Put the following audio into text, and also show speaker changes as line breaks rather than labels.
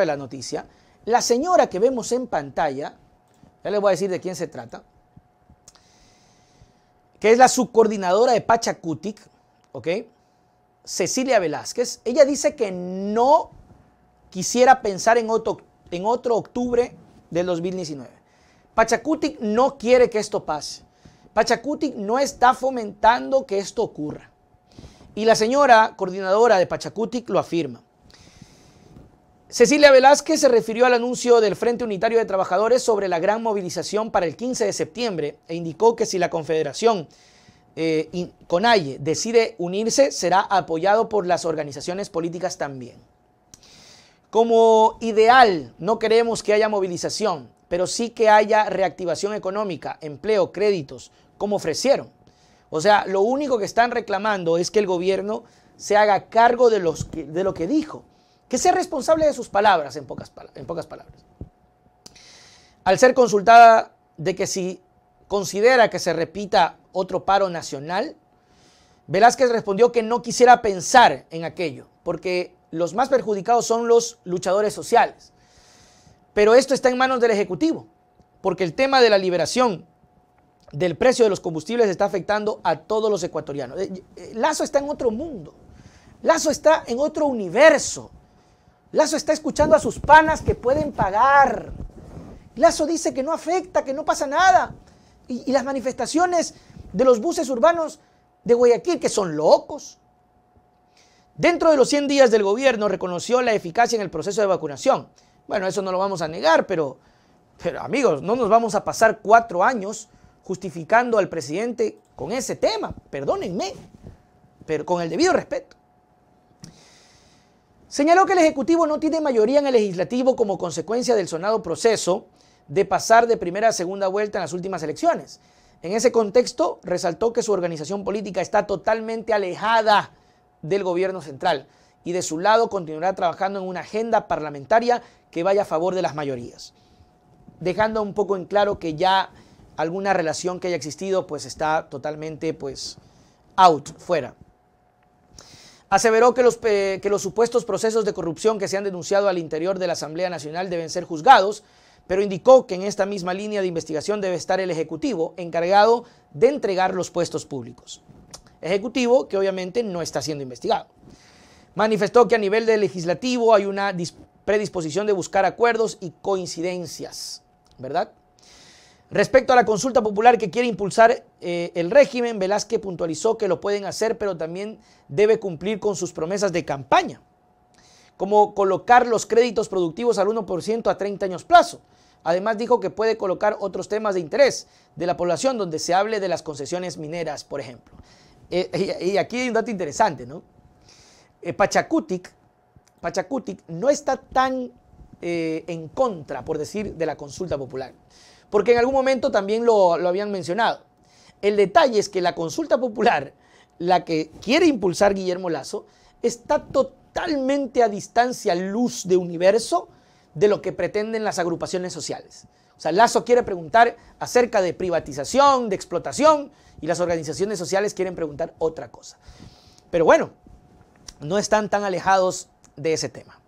de la noticia, la señora que vemos en pantalla, ya les voy a decir de quién se trata, que es la subcoordinadora de Pachacutic, ¿ok? Cecilia Velázquez, ella dice que no quisiera pensar en otro, en otro octubre del 2019. Pachacutic no quiere que esto pase. Pachacutic no está fomentando que esto ocurra. Y la señora coordinadora de Pachacutic lo afirma. Cecilia Velázquez se refirió al anuncio del Frente Unitario de Trabajadores sobre la gran movilización para el 15 de septiembre e indicó que si la Confederación eh, CONAIE decide unirse, será apoyado por las organizaciones políticas también. Como ideal, no queremos que haya movilización, pero sí que haya reactivación económica, empleo, créditos, como ofrecieron. O sea, lo único que están reclamando es que el gobierno se haga cargo de, de lo que dijo que sea responsable de sus palabras, en pocas, palabras. Al ser consultada de que si considera que se repita otro paro nacional, Velázquez respondió que no quisiera pensar en aquello, porque los más perjudicados son los luchadores sociales. Pero esto está en manos del Ejecutivo, porque el tema de la liberación del precio de los combustibles está afectando a todos los ecuatorianos. Eh, eh, Lazo está en otro mundo, Lazo está en otro universo. Lazo está escuchando a sus panas que pueden pagar. Lazo dice que no afecta, que no pasa nada. Y, las manifestaciones de los buses urbanos de Guayaquil, que son locos. Dentro de los 100 días del gobierno reconoció la eficacia en el proceso de vacunación. Bueno, eso no lo vamos a negar, pero, pero amigos, no nos vamos a pasar cuatro años justificando al presidente con ese tema. Perdónenme, pero con el debido respeto. Señaló que el Ejecutivo no tiene mayoría en el legislativo como consecuencia del sonado proceso de pasar de primera a segunda vuelta en las últimas elecciones. En ese contexto, resaltó que su organización política está totalmente alejada del gobierno central y de su lado continuará trabajando en una agenda parlamentaria que vaya a favor de las mayorías. Dejando un poco en claro que ya alguna relación que haya existido pues está totalmente pues out, fuera. Aseveró que los, eh, que los supuestos procesos de corrupción que se han denunciado al interior de la Asamblea Nacional deben ser juzgados, pero indicó que en esta misma línea de investigación debe estar el Ejecutivo encargado de entregar los puestos públicos. Ejecutivo que obviamente no está siendo investigado. Manifestó que a nivel de legislativo hay una predisposición de buscar acuerdos y coincidencias, ¿verdad? Respecto a la consulta popular que quiere impulsar eh, el régimen, Velázquez puntualizó que lo pueden hacer, pero también debe cumplir con sus promesas de campaña, como colocar los créditos productivos al 1% a 30 años plazo. Además dijo que puede colocar otros temas de interés de la población, donde se hable de las concesiones mineras, por ejemplo. Eh, y, aquí hay un dato interesante, ¿no? Eh, no está tan en contra, por decir, de la consulta popular porque en algún momento también lo, habían mencionado. El detalle es que la consulta popular, la que quiere impulsar Guillermo Lazo, está totalmente a distancia luz de universo de lo que pretenden las agrupaciones sociales. O sea, Lazo quiere preguntar acerca de privatización, de explotación, y las organizaciones sociales quieren preguntar otra cosa. Pero bueno, no están tan alejados de ese tema.